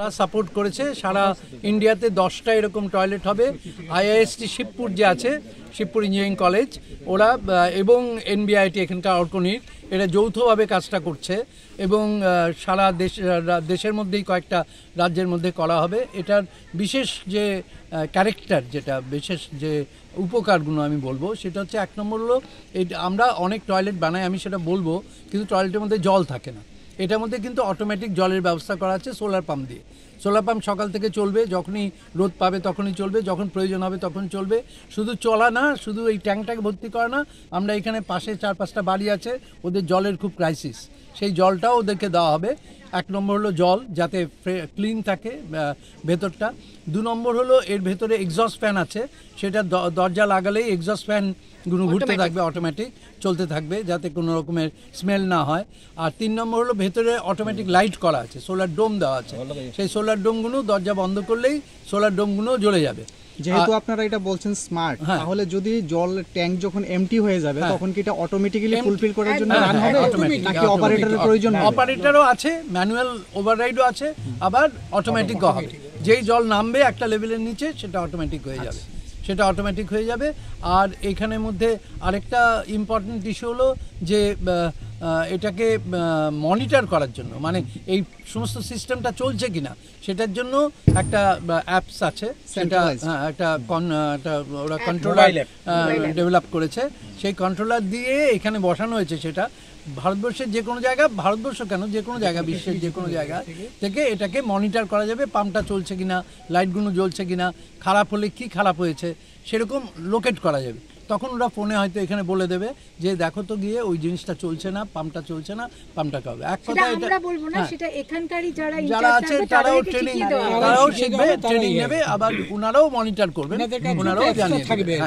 তারা সাপোর্ট করেছে সারা ইন্ডিয়াতে দশটা এরকম টয়লেট হবে আইআইএসটি শিবপুর যে আছে শিবপুর ইঞ্জিনিয়ারিং কলেজ ওরা এবং এনবিআইটি এখানকার অর্কনির এরা যৌথভাবে কাজটা করছে এবং সারা দেশ দেশের মধ্যেই কয়েকটা রাজ্যের মধ্যে করা হবে এটার বিশেষ যে ক্যারেক্টার যেটা বিশেষ যে উপকারগুলো আমি বলবো সেটা হচ্ছে এক নম্বর হলো আমরা অনেক টয়লেট বানাই আমি সেটা বলবো কিন্তু টয়লেটের মধ্যে জল থাকে না এটার মধ্যে কিন্তু অটোমেটিক জলের ব্যবস্থা করা আছে সোলার পাম্প দিয়ে সোলার পাম্প সকাল থেকে চলবে যখনই রোদ পাবে তখনই চলবে যখন প্রয়োজন হবে তখন চলবে শুধু চলা না শুধু এই ট্যাঙ্কটাকে ভর্তি করা না আমরা এখানে পাশে চার পাঁচটা বাড়ি আছে ওদের জলের খুব ক্রাইসিস সেই জলটাও ওদেরকে দেওয়া হবে এক নম্বর হলো জল যাতে ক্লিন থাকে ভেতরটা দু নম্বর হলো এর ভেতরে এক্সস্ট ফ্যান আছে সেটা দরজা লাগালেই এক্সস্ট ফ্যান গুলো ঘুরতে থাকবে অটোমেটিক চলতে থাকবে যাতে কোনো রকমের স্মেল না হয় আর তিন নম্বর হলো ভেতরে অটোমেটিক লাইট করা আছে সোলার ডোম দেওয়া আছে সেই সোলার ডোমগুলো দরজা বন্ধ করলেই সোলার ডোমগুলো জ্বলে যাবে যেহেতু আপনারা এটা বলছেন স্মার্ট হ্যাঁ। তাহলে যদি জল ট্যাঙ্ক যখন এমটি হয়ে যাবে হ্যাঁ। তখন কি এটা অটোমেটিক্যালি ফুলফিল করার জন্য রান হ্যাঁ, হবে নাকি অপারেটরের প্রয়োজন হবে অপারেটরও আছে ম্যানুয়াল ওভাররাইডও আছে আবার অটোমেটিক হবে যেই জল নামবে একটা লেভেলের নিচে সেটা অটোমেটিক হয়ে যাবে আচ্ছা। সেটা অটোমেটিক হয়ে যাবে আর এখানের মধ্যে আরেকটা ইম্পর্টেন্ট ইস্যু হলো যে এটাকে মনিটর করার জন্য মানে এই সমস্ত সিস্টেমটা চলছে কিনা সেটার জন্য একটা অ্যাপস আছে সেটা হ্যাঁ, একটা একটা ওরা কন্ট্রোলার ডেভেলপ করেছে সেই কন্ট্রোলার দিয়ে এখানে বসানো হয়েছে সেটা ভারতবর্ষের যে কোনো জায়গা ভারতবর্ষ কেন যে কোনো জায়গা বিশ্বের যে কোনো জায়গা থেকে এটাকে মনিটর করা যাবে পাম্পটা চলছে কিনা লাইটগুলো জ্বলছে কিনা খারাপ হলে কি খারাপ হয়েছে সেরকম লোকেট করা যাবে তখন ওরা ফোনে হয়তো এখানে বলে দেবে যে দেখো তো গিয়ে ওই জিনিসটা চলছে না পাম্পটা চলছে না পাম্পটা কবে এক কথা এটা বলবো না হ্যাঁ। সেটা এখানকারই যারা যারা আছে তারাও ট্রেনিং তারাও শিখবে ট্রেনিং ইয়ে। নেবে আবার ওনারাও মনিটর করবেন ওনারাও জানিয়ে থাকবে হ্যাঁ।